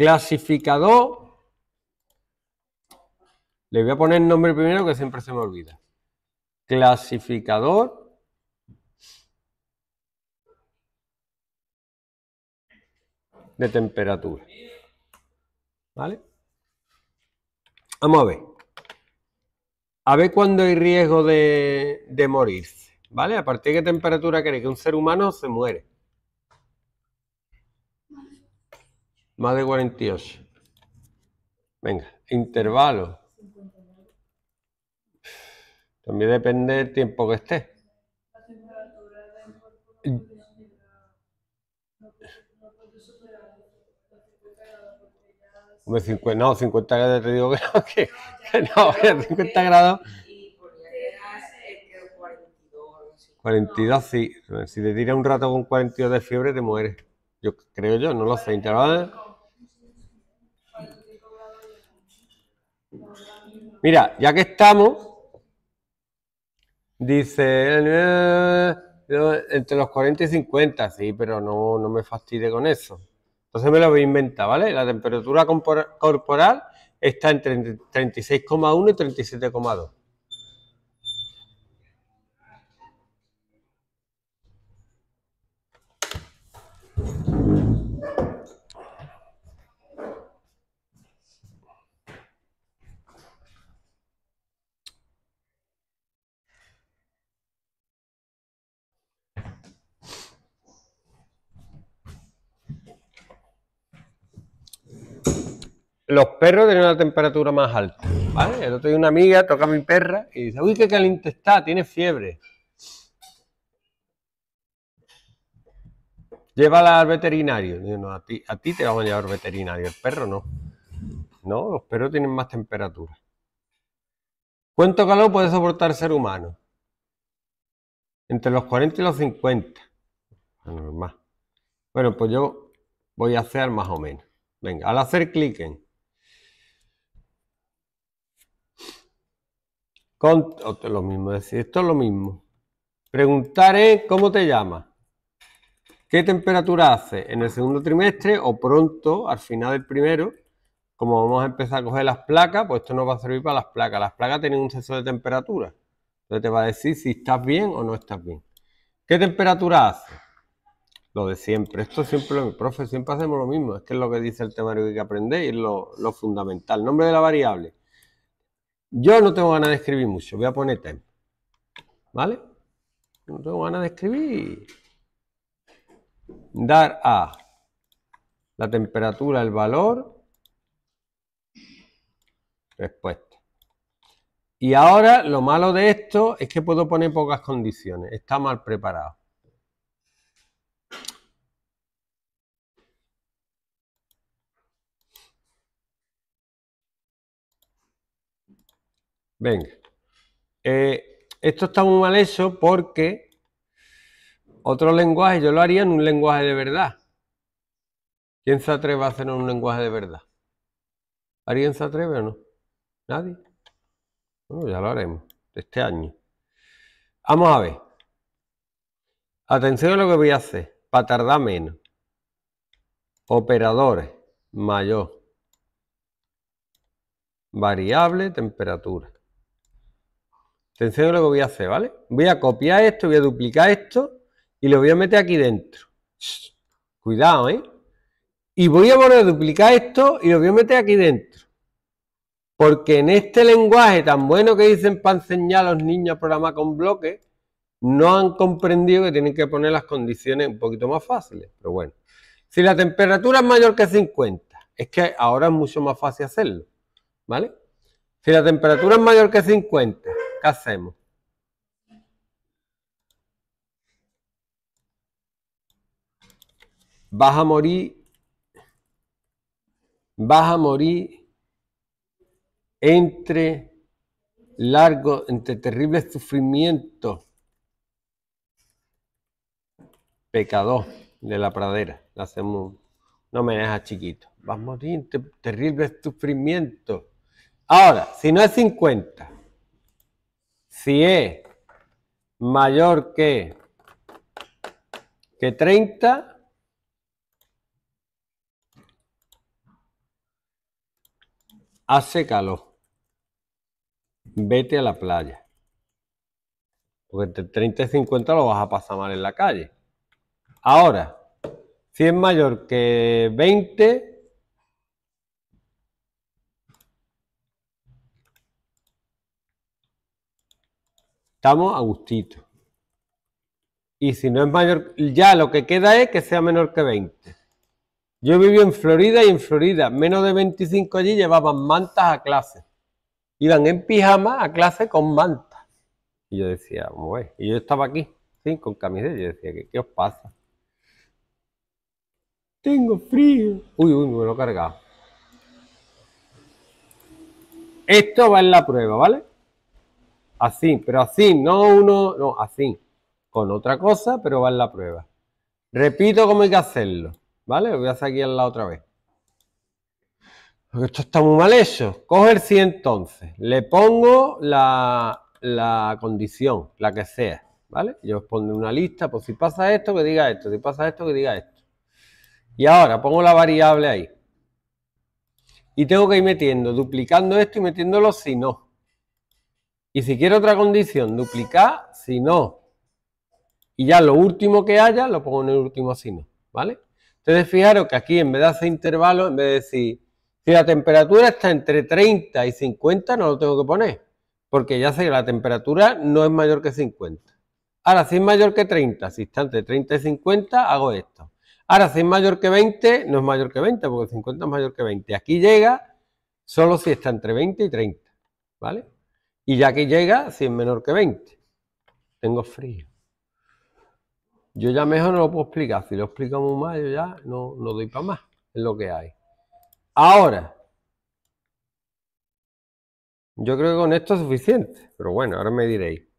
Clasificador. Le voy a poner el nombre primero que siempre se me olvida. Clasificador. de temperatura. ¿Vale? Vamos a ver. A ver cuándo hay riesgo de, de morirse. ¿Vale? ¿A partir de qué temperatura cree que un ser humano se muere? Más de 48. Venga, intervalo. También depende del tiempo que esté. no, 50 grados te digo que no, que, no, que 50 grados. 42, eh, sí. Si te tiras un rato con 42 de fiebre, te mueres. Yo creo yo, no lo sé. Intervalo. Mira, ya que estamos, dice eh, entre los 40 y 50, sí, pero no, no me fastidie con eso. Entonces me lo voy a inventar, ¿vale? La temperatura corporal está entre 36,1 y 37,2. los perros tienen una temperatura más alta. ¿vale? Yo tengo una amiga, toca a mi perra y dice, uy, qué caliente está, tiene fiebre. Llévala al veterinario. Digo, no, a ti, a ti te vamos a llevar al veterinario, el perro no. No, los perros tienen más temperatura. ¿Cuánto calor puede soportar el ser humano? Entre los 40 y los 50. Bueno, pues yo voy a hacer más o menos. Venga, al hacer clic en lo mismo, decir, esto es lo mismo. Preguntar cómo te llamas, qué temperatura hace en el segundo trimestre o pronto, al final del primero, como vamos a empezar a coger las placas, pues esto nos va a servir para las placas. Las placas tienen un sensor de temperatura, entonces te va a decir si estás bien o no estás bien. ¿Qué temperatura hace? Lo de siempre, esto siempre lo profe, siempre hacemos lo mismo, esto que es lo que dice el temario que hay que aprender y es lo, lo fundamental. Nombre de la variable yo no tengo ganas de escribir mucho, voy a poner tempo. ¿Vale? No tengo ganas de escribir. Dar a la temperatura, el valor, respuesta. Y ahora lo malo de esto es que puedo poner pocas condiciones, está mal preparado. Venga. Eh, esto está muy mal hecho porque otro lenguaje yo lo haría en un lenguaje de verdad. ¿Quién se atreve a hacer en un lenguaje de verdad? ¿Alguien se atreve o no? ¿Nadie? Bueno, ya lo haremos este año. Vamos a ver. Atención a lo que voy a hacer. Para tardar menos. Operadores. Mayor. Variable temperatura. Te enseño lo que voy a hacer, ¿vale? Voy a copiar esto, voy a duplicar esto y lo voy a meter aquí dentro. cuidado, ¿eh? Y voy a volver a duplicar esto y lo voy a meter aquí dentro. Porque en este lenguaje tan bueno que dicen para enseñar a los niños a programar con bloques, no han comprendido que tienen que poner las condiciones un poquito más fáciles. Pero bueno, si la temperatura es mayor que 50, es que ahora es mucho más fácil hacerlo, ¿vale? Si la temperatura es mayor que 50 ¿Qué hacemos? Vas a morir. Vas a morir entre largo, entre terrible sufrimiento Pecador de la pradera. hacemos no me dejas chiquito. Vas a morir entre terrible sufrimiento Ahora, si no es 50, si es mayor que, que 30, hace calor. Vete a la playa. Porque entre 30 y 50 lo vas a pasar mal en la calle. Ahora, si es mayor que 20, Estamos a gustito. Y si no es mayor, ya lo que queda es que sea menor que 20. Yo viví en Florida y en Florida, menos de 25 allí llevaban mantas a clase. Iban en pijama a clase con mantas. Y yo decía, bueno, y yo estaba aquí, sin con camiseta, y yo decía, ¿qué, ¿qué os pasa? Tengo frío. Uy, uy, me lo he cargado. Esto va en la prueba, ¿vale? Así, pero así, no uno, no, así. Con otra cosa, pero va en la prueba. Repito cómo hay que hacerlo, ¿vale? Lo voy a hacer aquí al la otra vez. Porque esto está muy mal hecho. Coger el entonces. Le pongo la, la condición, la que sea, ¿vale? Yo os pongo una lista, pues si pasa esto, que diga esto, si pasa esto, que diga esto. Y ahora pongo la variable ahí. Y tengo que ir metiendo, duplicando esto y metiéndolo si no. Y si quiero otra condición, duplicar, si no. Y ya lo último que haya lo pongo en el último no, ¿vale? Entonces fijaros que aquí en vez de hacer intervalos, en vez de decir, si la temperatura está entre 30 y 50, no lo tengo que poner, porque ya sé que la temperatura no es mayor que 50. Ahora, si es mayor que 30, si está entre 30 y 50, hago esto. Ahora, si es mayor que 20, no es mayor que 20, porque 50 es mayor que 20. Aquí llega solo si está entre 20 y 30, ¿vale? Y ya que llega, si es menor que 20, tengo frío. Yo ya mejor no lo puedo explicar. Si lo explicamos más, yo ya no, no doy para más. Es lo que hay. Ahora, yo creo que con esto es suficiente. Pero bueno, ahora me diréis.